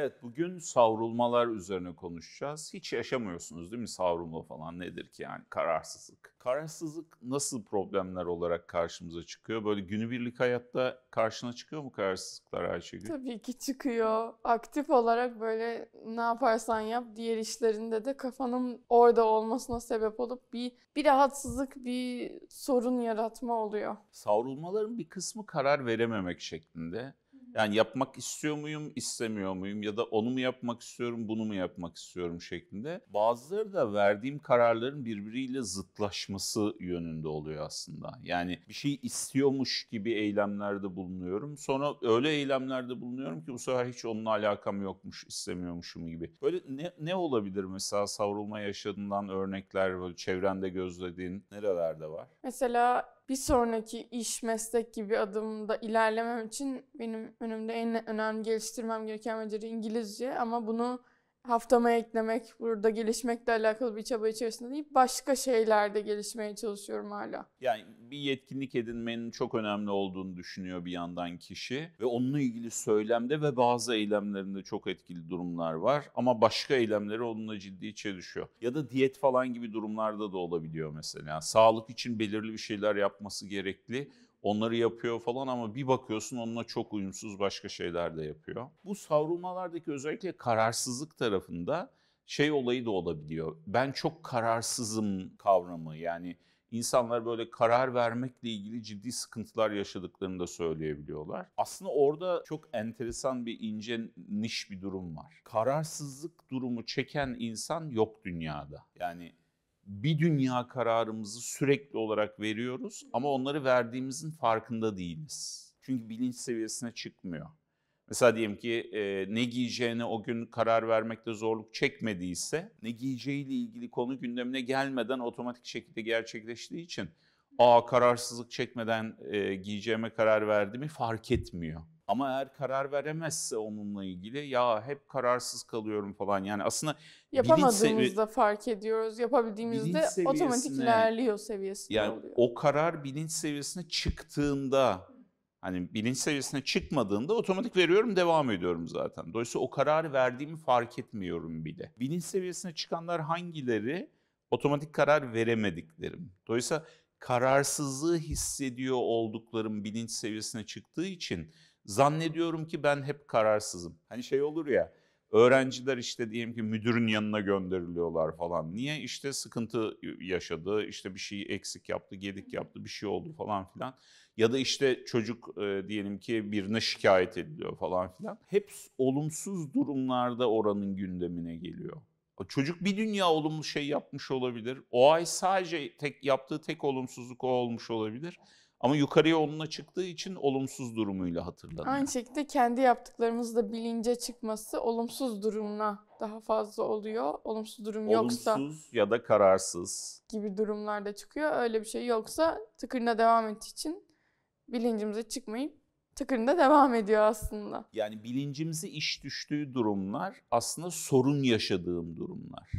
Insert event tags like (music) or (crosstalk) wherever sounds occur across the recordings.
Evet bugün savrulmalar üzerine konuşacağız. Hiç yaşamıyorsunuz değil mi savrulma falan nedir ki yani kararsızlık. Kararsızlık nasıl problemler olarak karşımıza çıkıyor? Böyle günübirlik hayatta karşına çıkıyor mu kararsızlıklar her şey? Tabii ki çıkıyor. Aktif olarak böyle ne yaparsan yap diğer işlerinde de kafanın orada olmasına sebep olup bir, bir rahatsızlık, bir sorun yaratma oluyor. Savrulmaların bir kısmı karar verememek şeklinde. Yani yapmak istiyor muyum, istemiyor muyum ya da onu mu yapmak istiyorum, bunu mu yapmak istiyorum şeklinde. Bazıları da verdiğim kararların birbiriyle zıtlaşması yönünde oluyor aslında. Yani bir şey istiyormuş gibi eylemlerde bulunuyorum. Sonra öyle eylemlerde bulunuyorum ki bu sefer hiç onunla alakam yokmuş, istemiyormuşum gibi. Böyle ne, ne olabilir mesela savrulma yaşadığından örnekler, böyle çevrende gözlediğin nerelerde var? Mesela bir sonraki iş, meslek gibi adımda ilerlemem için benim önümde en önemli geliştirmem gereken beceri İngilizce ama bunu haftama eklemek, burada gelişmekle alakalı bir çaba içerisinde değil, başka şeylerde gelişmeye çalışıyorum hala. Yani bir yetkinlik edinmenin çok önemli olduğunu düşünüyor bir yandan kişi ve onunla ilgili söylemde ve bazı eylemlerinde çok etkili durumlar var ama başka eylemleri onunla ciddi içe düşüyor. Ya da diyet falan gibi durumlarda da olabiliyor mesela. Yani sağlık için belirli bir şeyler yapması gerekli onları yapıyor falan ama bir bakıyorsun onunla çok uyumsuz başka şeyler de yapıyor. Bu savrulmalardaki özellikle kararsızlık tarafında şey olayı da olabiliyor. Ben çok kararsızım kavramı yani insanlar böyle karar vermekle ilgili ciddi sıkıntılar yaşadıklarını da söyleyebiliyorlar. Aslında orada çok enteresan bir ince niş bir durum var. Kararsızlık durumu çeken insan yok dünyada. Yani bir dünya kararımızı sürekli olarak veriyoruz ama onları verdiğimizin farkında değiliz. Çünkü bilinç seviyesine çıkmıyor. Mesela diyelim ki e, ne giyeceğine o gün karar vermekte zorluk çekmediyse ne giyeceğiyle ilgili konu gündemine gelmeden otomatik şekilde gerçekleştiği için aa kararsızlık çekmeden e, giyeceğime karar verdiğimi fark etmiyor. Ama eğer karar veremezse onunla ilgili ya hep kararsız kalıyorum falan yani aslında yapamadığımızda fark ediyoruz. Yapabildiğimizde otomatik ilerliyor seviyesine yani oluyor. o karar bilinç seviyesine çıktığında hani bilinç seviyesine çıkmadığında otomatik veriyorum devam ediyorum zaten. Dolayısıyla o kararı verdiğimi fark etmiyorum bile. Bilinç seviyesine çıkanlar hangileri? Otomatik karar veremediklerim. Dolayısıyla kararsızlığı hissediyor olduklarım bilinç seviyesine çıktığı için Zannediyorum ki ben hep kararsızım. Hani şey olur ya öğrenciler işte diyelim ki müdürün yanına gönderiliyorlar falan. Niye işte sıkıntı yaşadı, işte bir şeyi eksik yaptı, gedik yaptı, bir şey oldu falan filan. Ya da işte çocuk e, diyelim ki birine şikayet ediliyor falan filan. Hep olumsuz durumlarda oranın gündemine geliyor. Çocuk bir dünya olumlu şey yapmış olabilir. O ay sadece tek yaptığı tek olumsuzluk o olmuş olabilir. Ama yukarıya yoluna çıktığı için olumsuz durumuyla hatırlanıyor. Aynı şekilde kendi yaptıklarımızda bilince çıkması olumsuz durumuna daha fazla oluyor. Olumsuz durum olumsuz yoksa... Olumsuz ya da kararsız. Gibi durumlarda çıkıyor. Öyle bir şey yoksa tıkırına devam ettiği için bilincimize çıkmayıp tıkırında devam ediyor aslında. Yani bilincimize iş düştüğü durumlar aslında sorun yaşadığım durumlar.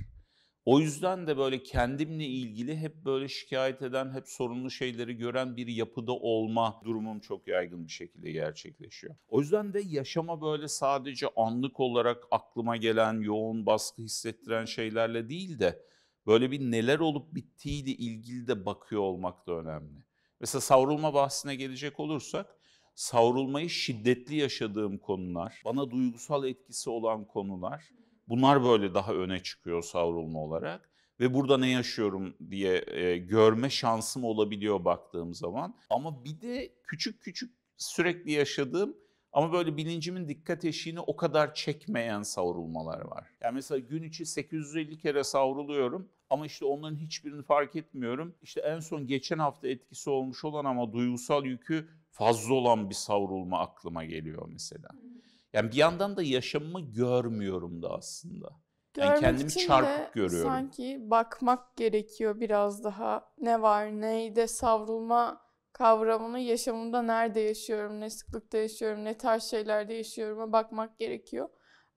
O yüzden de böyle kendimle ilgili hep böyle şikayet eden, hep sorunlu şeyleri gören bir yapıda olma durumum çok yaygın bir şekilde gerçekleşiyor. O yüzden de yaşama böyle sadece anlık olarak aklıma gelen, yoğun baskı hissettiren şeylerle değil de böyle bir neler olup bittiğiyle ilgili de bakıyor olmak da önemli. Mesela savrulma bahsine gelecek olursak, savrulmayı şiddetli yaşadığım konular, bana duygusal etkisi olan konular Bunlar böyle daha öne çıkıyor savrulma olarak ve burada ne yaşıyorum diye e, görme şansım olabiliyor baktığım zaman. Ama bir de küçük küçük sürekli yaşadığım ama böyle bilincimin dikkat eşiğini o kadar çekmeyen savrulmalar var. Yani mesela gün içi 850 kere savruluyorum ama işte onların hiçbirini fark etmiyorum. İşte en son geçen hafta etkisi olmuş olan ama duygusal yükü fazla olan bir savrulma aklıma geliyor mesela. Yani bir yandan da yaşamımı görmüyorum da aslında. yani kendimi çarpık görüyorum. Sanki bakmak gerekiyor biraz daha ne var neyde savrulma kavramını yaşamımda nerede yaşıyorum, ne sıklıkta yaşıyorum, ne tarz şeylerde yaşıyorum'a bakmak gerekiyor.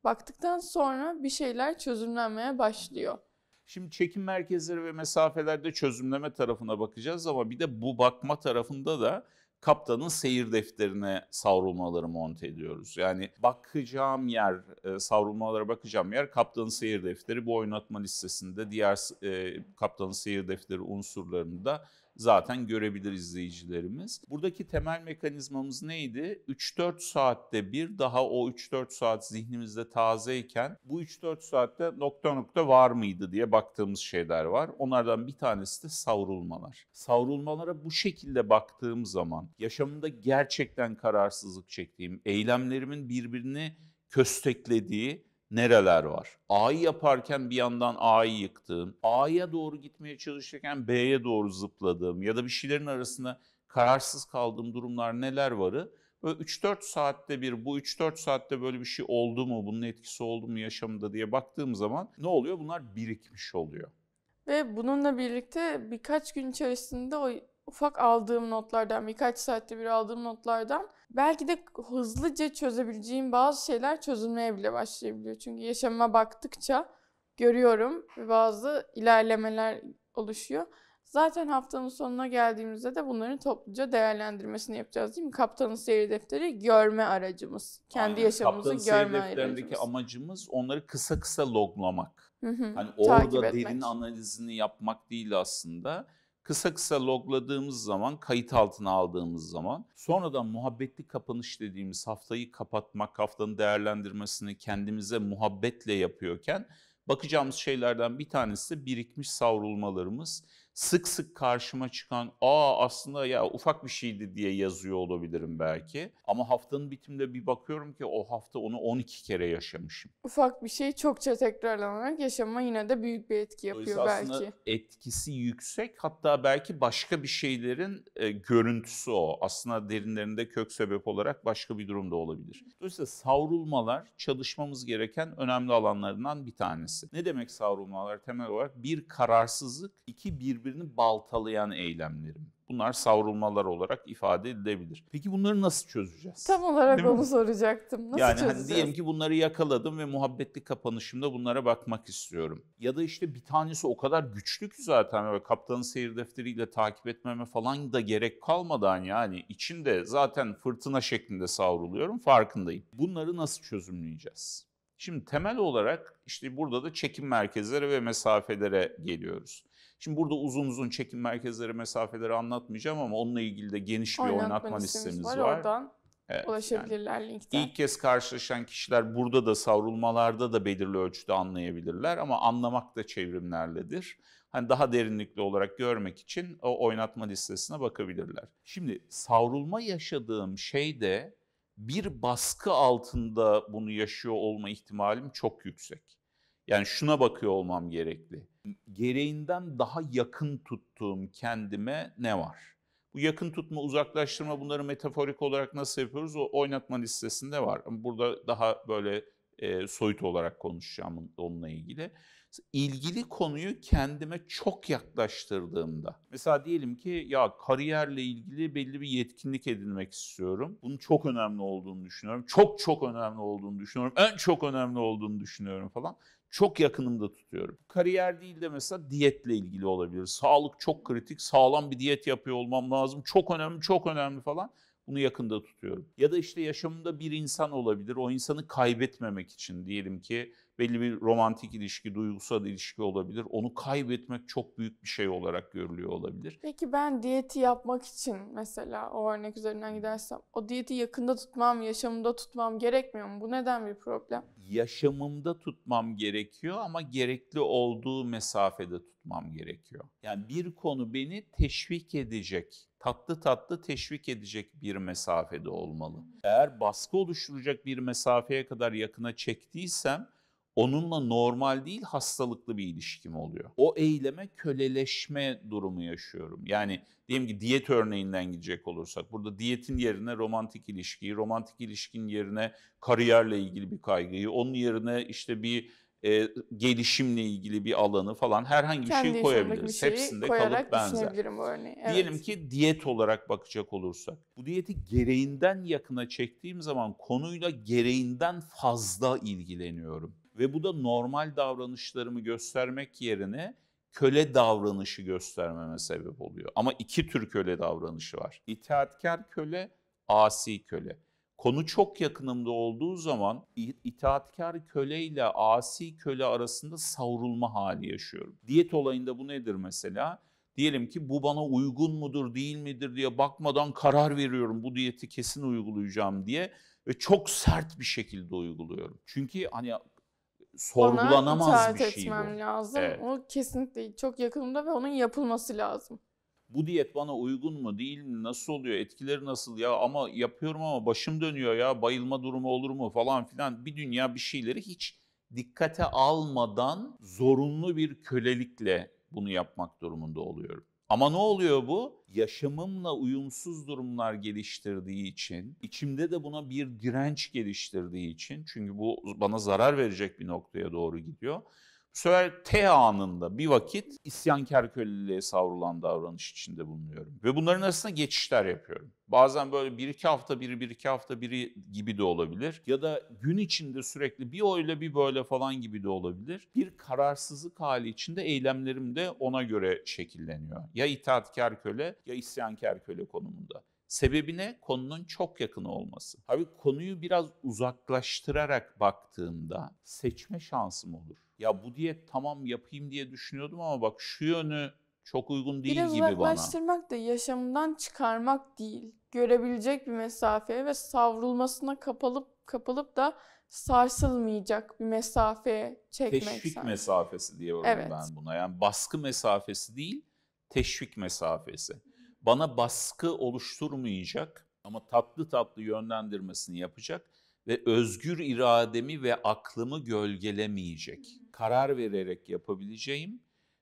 Baktıktan sonra bir şeyler çözümlenmeye başlıyor. Şimdi çekim merkezleri ve mesafelerde çözümleme tarafına bakacağız ama bir de bu bakma tarafında da kaptanın seyir defterine savrulmaları monte ediyoruz. Yani bakacağım yer, e, savrulmalara bakacağım yer kaptanın seyir defteri bu oynatma listesinde diğer e, kaptanın seyir defteri unsurlarını da zaten görebilir izleyicilerimiz. Buradaki temel mekanizmamız neydi? 3-4 saatte bir daha o 3-4 saat zihnimizde tazeyken bu 3-4 saatte nokta nokta var mıydı diye baktığımız şeyler var. Onlardan bir tanesi de savrulmalar. Savrulmalara bu şekilde baktığım zaman yaşamımda gerçekten kararsızlık çektiğim, eylemlerimin birbirini kösteklediği nereler var? A'yı yaparken bir yandan A'yı yıktığım, A'ya doğru gitmeye çalışırken B'ye doğru zıpladığım ya da bir şeylerin arasında kararsız kaldığım durumlar neler varı? Böyle 3-4 saatte bir bu 3-4 saatte böyle bir şey oldu mu, bunun etkisi oldu mu yaşamda diye baktığım zaman ne oluyor? Bunlar birikmiş oluyor. Ve bununla birlikte birkaç gün içerisinde o ufak aldığım notlardan, birkaç saatte bir aldığım notlardan belki de hızlıca çözebileceğim bazı şeyler çözülmeye bile başlayabiliyor. Çünkü yaşamıma baktıkça görüyorum ve bazı ilerlemeler oluşuyor. Zaten haftanın sonuna geldiğimizde de bunların topluca değerlendirmesini yapacağız değil mi? Kaptanın seyir defteri görme aracımız. Kendi Aynen. yaşamımızı Kaptanın görme aracımız. Kaptanın seyir defterindeki amacımız onları kısa kısa loglamak. Hı hı. Hani orada Takip derin analizini yapmak değil aslında kısa kısa logladığımız zaman, kayıt altına aldığımız zaman sonradan muhabbetli kapanış dediğimiz haftayı kapatmak, haftanın değerlendirmesini kendimize muhabbetle yapıyorken bakacağımız şeylerden bir tanesi de birikmiş savrulmalarımız, sık sık karşıma çıkan aa aslında ya ufak bir şeydi diye yazıyor olabilirim belki. Ama haftanın bitiminde bir bakıyorum ki o hafta onu 12 kere yaşamışım. Ufak bir şey çokça tekrarlanarak yaşama yine de büyük bir etki yapıyor belki. Aslında etkisi yüksek hatta belki başka bir şeylerin e, görüntüsü o. Aslında derinlerinde kök sebep olarak başka bir durum da olabilir. Dolayısıyla savrulmalar çalışmamız gereken önemli alanlarından bir tanesi. Ne demek savrulmalar temel olarak? Bir kararsızlık, iki bir birbirini baltalayan eylemlerim. Bunlar savrulmalar olarak ifade edilebilir. Peki bunları nasıl çözeceğiz? Tam olarak Değil onu mi? soracaktım. Nasıl yani hani, çözeceğiz? Hani diyelim ki bunları yakaladım ve muhabbetli kapanışımda bunlara bakmak istiyorum. Ya da işte bir tanesi o kadar güçlü ki zaten ve kaptanın seyir defteriyle takip etmeme falan da gerek kalmadan hani, yani içinde zaten fırtına şeklinde savruluyorum farkındayım. Bunları nasıl çözümleyeceğiz? Şimdi temel olarak işte burada da çekim merkezlere ve mesafelere geliyoruz. Şimdi burada uzun uzun çekim merkezleri, mesafeleri anlatmayacağım ama onunla ilgili de geniş bir oynatma, oynatma listemiz var. var. Oradan Evet, ulaşabilirler yani linkten. İlk kez karşılaşan kişiler burada da savrulmalarda da belirli ölçüde anlayabilirler ama anlamak da çevrimlerledir. Hani daha derinlikli olarak görmek için o oynatma listesine bakabilirler. Şimdi savrulma yaşadığım şeyde bir baskı altında bunu yaşıyor olma ihtimalim çok yüksek. Yani şuna bakıyor olmam gerekli. Gereğinden daha yakın tuttuğum kendime ne var? Bu yakın tutma, uzaklaştırma bunları metaforik olarak nasıl yapıyoruz? O oynatma listesinde var. Burada daha böyle e, soyut olarak konuşacağım onunla ilgili. İlgili konuyu kendime çok yaklaştırdığımda. Mesela diyelim ki ya kariyerle ilgili belli bir yetkinlik edinmek istiyorum. Bunun çok önemli olduğunu düşünüyorum. Çok çok önemli olduğunu düşünüyorum. En çok önemli olduğunu düşünüyorum falan çok yakınımda tutuyorum. Kariyer değil de mesela diyetle ilgili olabilir. Sağlık çok kritik. Sağlam bir diyet yapıyor olmam lazım. Çok önemli, çok önemli falan. Bunu yakında tutuyorum. Ya da işte yaşamında bir insan olabilir. O insanı kaybetmemek için diyelim ki belli bir romantik ilişki, duygusal ilişki olabilir. Onu kaybetmek çok büyük bir şey olarak görülüyor olabilir. Peki ben diyeti yapmak için mesela o örnek üzerinden gidersem o diyeti yakında tutmam, yaşamımda tutmam gerekmiyor mu? Bu neden bir problem? Yaşamımda tutmam gerekiyor ama gerekli olduğu mesafede tutmam gerekiyor. Yani bir konu beni teşvik edecek tatlı tatlı teşvik edecek bir mesafede olmalı. Eğer baskı oluşturacak bir mesafeye kadar yakına çektiysem onunla normal değil hastalıklı bir ilişkim oluyor. O eyleme köleleşme durumu yaşıyorum. Yani diyelim ki diyet örneğinden gidecek olursak burada diyetin yerine romantik ilişkiyi, romantik ilişkin yerine kariyerle ilgili bir kaygıyı, onun yerine işte bir e, gelişimle ilgili bir alanı falan herhangi Kendi bir şey koyabiliriz. Bir Hepsinde kalıp benzer. örneği. Evet. Diyelim ki diyet olarak bakacak olursak. Bu diyeti gereğinden yakına çektiğim zaman konuyla gereğinden fazla ilgileniyorum. Ve bu da normal davranışlarımı göstermek yerine köle davranışı göstermeme sebep oluyor. Ama iki tür köle davranışı var. İtaatkar köle, asi köle. Konu çok yakınımda olduğu zaman itaatkar köle ile asi köle arasında savrulma hali yaşıyorum. Diyet olayında bu nedir mesela? Diyelim ki bu bana uygun mudur değil midir diye bakmadan karar veriyorum bu diyeti kesin uygulayacağım diye ve çok sert bir şekilde uyguluyorum. Çünkü hani sorgulanamaz Ona bir şey. Bana itaat etmem bu. lazım. Evet. O kesinlikle çok yakınımda ve onun yapılması lazım bu diyet bana uygun mu değil mi nasıl oluyor etkileri nasıl ya ama yapıyorum ama başım dönüyor ya bayılma durumu olur mu falan filan bir dünya bir şeyleri hiç dikkate almadan zorunlu bir kölelikle bunu yapmak durumunda oluyorum. Ama ne oluyor bu? Yaşamımla uyumsuz durumlar geliştirdiği için, içimde de buna bir direnç geliştirdiği için, çünkü bu bana zarar verecek bir noktaya doğru gidiyor bu sefer T anında bir vakit isyankar köleliğe savrulan davranış içinde bulunuyorum. Ve bunların arasında geçişler yapıyorum. Bazen böyle bir iki hafta biri, bir iki hafta biri gibi de olabilir. Ya da gün içinde sürekli bir öyle bir böyle falan gibi de olabilir. Bir kararsızlık hali içinde eylemlerim de ona göre şekilleniyor. Ya itaatkar köle ya isyankar köle konumunda. Sebebine konunun çok yakın olması. Abi konuyu biraz uzaklaştırarak baktığımda seçme şansım olur ya bu diyet tamam yapayım diye düşünüyordum ama bak şu yönü çok uygun değil Biraz gibi bana. Biraz uzaklaştırmak da yaşamından çıkarmak değil. Görebilecek bir mesafeye ve savrulmasına kapalıp kapalıp da sarsılmayacak bir mesafeye çekmek. Teşvik sanki. mesafesi diye evet. ben buna. Yani baskı mesafesi değil, teşvik mesafesi. Bana baskı oluşturmayacak ama tatlı tatlı yönlendirmesini yapacak ve özgür irademi ve aklımı gölgelemeyecek karar vererek yapabileceğim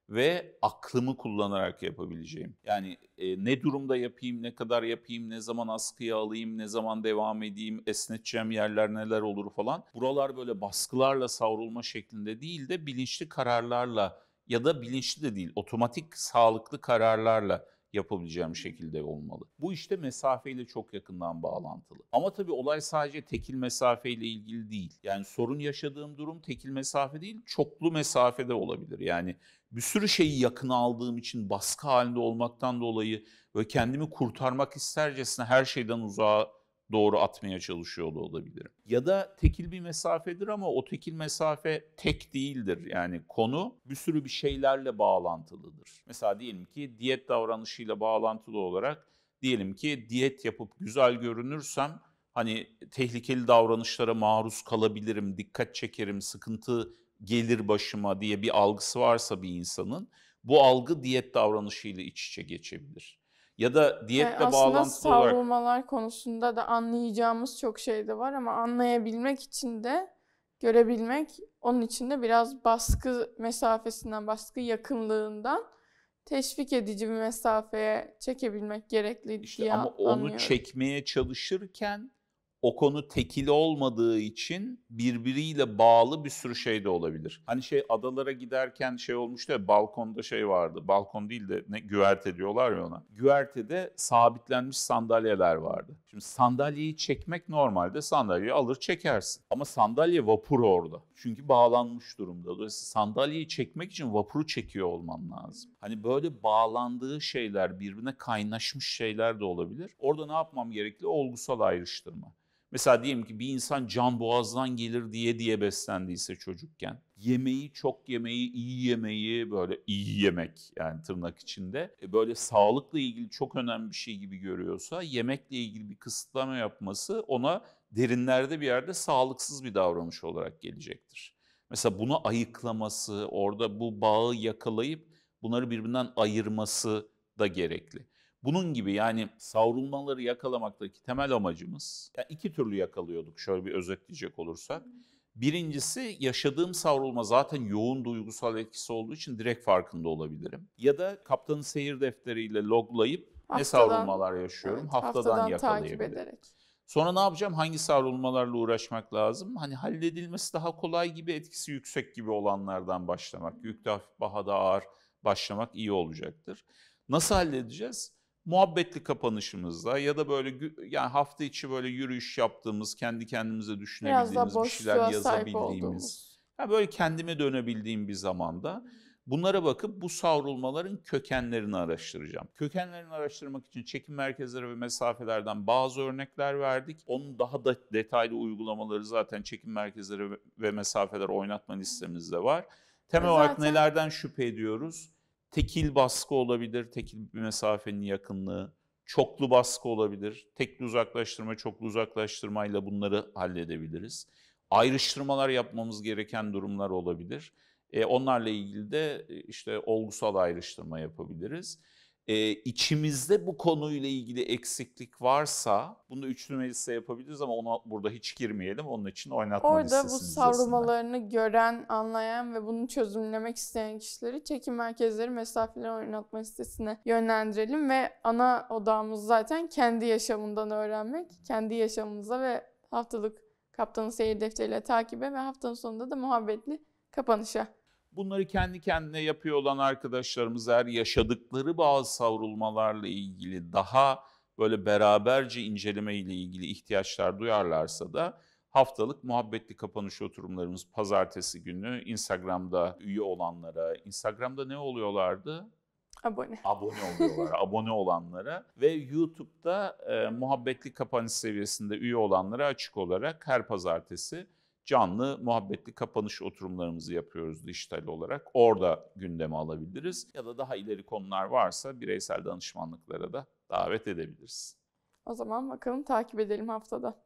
ve aklımı kullanarak yapabileceğim. Yani e, ne durumda yapayım, ne kadar yapayım, ne zaman askıya alayım, ne zaman devam edeyim, esneteceğim yerler neler olur falan. Buralar böyle baskılarla savrulma şeklinde değil de bilinçli kararlarla ya da bilinçli de değil, otomatik sağlıklı kararlarla yapabileceğim şekilde olmalı. Bu işte mesafeyle çok yakından bağlantılı. Ama tabii olay sadece tekil mesafeyle ilgili değil. Yani sorun yaşadığım durum tekil mesafe değil, çoklu mesafede olabilir. Yani bir sürü şeyi yakına aldığım için baskı halinde olmaktan dolayı ve kendimi kurtarmak istercesine her şeyden uzağa doğru atmaya çalışıyor olabilirim. Ya da tekil bir mesafedir ama o tekil mesafe tek değildir. Yani konu bir sürü bir şeylerle bağlantılıdır. Mesela diyelim ki diyet davranışıyla bağlantılı olarak diyelim ki diyet yapıp güzel görünürsem hani tehlikeli davranışlara maruz kalabilirim, dikkat çekerim, sıkıntı gelir başıma diye bir algısı varsa bir insanın bu algı diyet davranışıyla iç içe geçebilir ya da diyetle yani bağlantılı olarak. Aslında savrulmalar konusunda da anlayacağımız çok şey de var ama anlayabilmek için de görebilmek onun için de biraz baskı mesafesinden, baskı yakınlığından teşvik edici bir mesafeye çekebilmek gerekli işte diye ama onu çekmeye çalışırken o konu tekil olmadığı için birbiriyle bağlı bir sürü şey de olabilir. Hani şey adalara giderken şey olmuştu ya balkonda şey vardı. Balkon değil de ne güverte diyorlar ya ona. Güvertede sabitlenmiş sandalyeler vardı. Şimdi sandalyeyi çekmek normalde sandalyeyi alır çekersin. Ama sandalye vapur orada. Çünkü bağlanmış durumda. Dolayısıyla sandalyeyi çekmek için vapuru çekiyor olman lazım. Hani böyle bağlandığı şeyler birbirine kaynaşmış şeyler de olabilir. Orada ne yapmam gerekli? Olgusal ayrıştırma. Mesela diyelim ki bir insan can boğazdan gelir diye diye beslendiyse çocukken yemeği çok yemeği, iyi yemeği böyle iyi yemek yani tırnak içinde e, böyle sağlıkla ilgili çok önemli bir şey gibi görüyorsa yemekle ilgili bir kısıtlama yapması ona derinlerde bir yerde sağlıksız bir davranış olarak gelecektir. Mesela bunu ayıklaması, orada bu bağı yakalayıp bunları birbirinden ayırması da gerekli. Bunun gibi yani savrulmaları yakalamaktaki temel amacımız yani iki türlü yakalıyorduk şöyle bir özetleyecek olursak. Birincisi yaşadığım savrulma zaten yoğun duygusal etkisi olduğu için direkt farkında olabilirim. Ya da kaptanın seyir defteriyle loglayıp haftadan, ne savrulmalar yaşıyorum evet, haftadan, haftadan yakalayabilirim. ederek. Sonra ne yapacağım? Hangi savrulmalarla uğraşmak lazım? Hani halledilmesi daha kolay gibi, etkisi yüksek gibi olanlardan başlamak. Yükte hafif, bahada ağır başlamak iyi olacaktır. Nasıl halledeceğiz? muhabbetli kapanışımızda ya da böyle yani hafta içi böyle yürüyüş yaptığımız, kendi kendimize düşünebildiğimiz, bir şeyler yazabildiğimiz. Yani böyle kendime dönebildiğim bir zamanda bunlara bakıp bu savrulmaların kökenlerini araştıracağım. Kökenlerini araştırmak için çekim merkezleri ve mesafelerden bazı örnekler verdik. Onun daha da detaylı uygulamaları zaten çekim merkezleri ve mesafeler oynatma listemizde var. Temel Zaten... olarak nelerden şüphe ediyoruz? tekil baskı olabilir, tekil bir mesafenin yakınlığı, çoklu baskı olabilir, tekli uzaklaştırma, çoklu uzaklaştırmayla bunları halledebiliriz. Ayrıştırmalar yapmamız gereken durumlar olabilir. E, onlarla ilgili de e, işte olgusal ayrıştırma yapabiliriz e, içimizde bu konuyla ilgili eksiklik varsa bunu üçlü meclise yapabiliriz ama ona burada hiç girmeyelim. Onun için oynatma Orada bu savrulmalarını gören, anlayan ve bunu çözümlemek isteyen kişileri çekim merkezleri mesafeli oynatma listesine yönlendirelim ve ana odamız zaten kendi yaşamından öğrenmek, kendi yaşamımıza ve haftalık kaptanın seyir defteriyle takibe ve haftanın sonunda da muhabbetli kapanışa Bunları kendi kendine yapıyor olan arkadaşlarımız eğer yaşadıkları bazı savrulmalarla ilgili daha böyle beraberce inceleme ile ilgili ihtiyaçlar duyarlarsa da haftalık muhabbetli kapanış oturumlarımız pazartesi günü Instagram'da üye olanlara, Instagram'da ne oluyorlardı? Abone. Abone oluyorlar, (laughs) abone olanlara ve YouTube'da e, muhabbetli kapanış seviyesinde üye olanlara açık olarak her pazartesi canlı muhabbetli kapanış oturumlarımızı yapıyoruz dijital olarak. Orada gündeme alabiliriz ya da daha ileri konular varsa bireysel danışmanlıklara da davet edebiliriz. O zaman bakalım takip edelim haftada.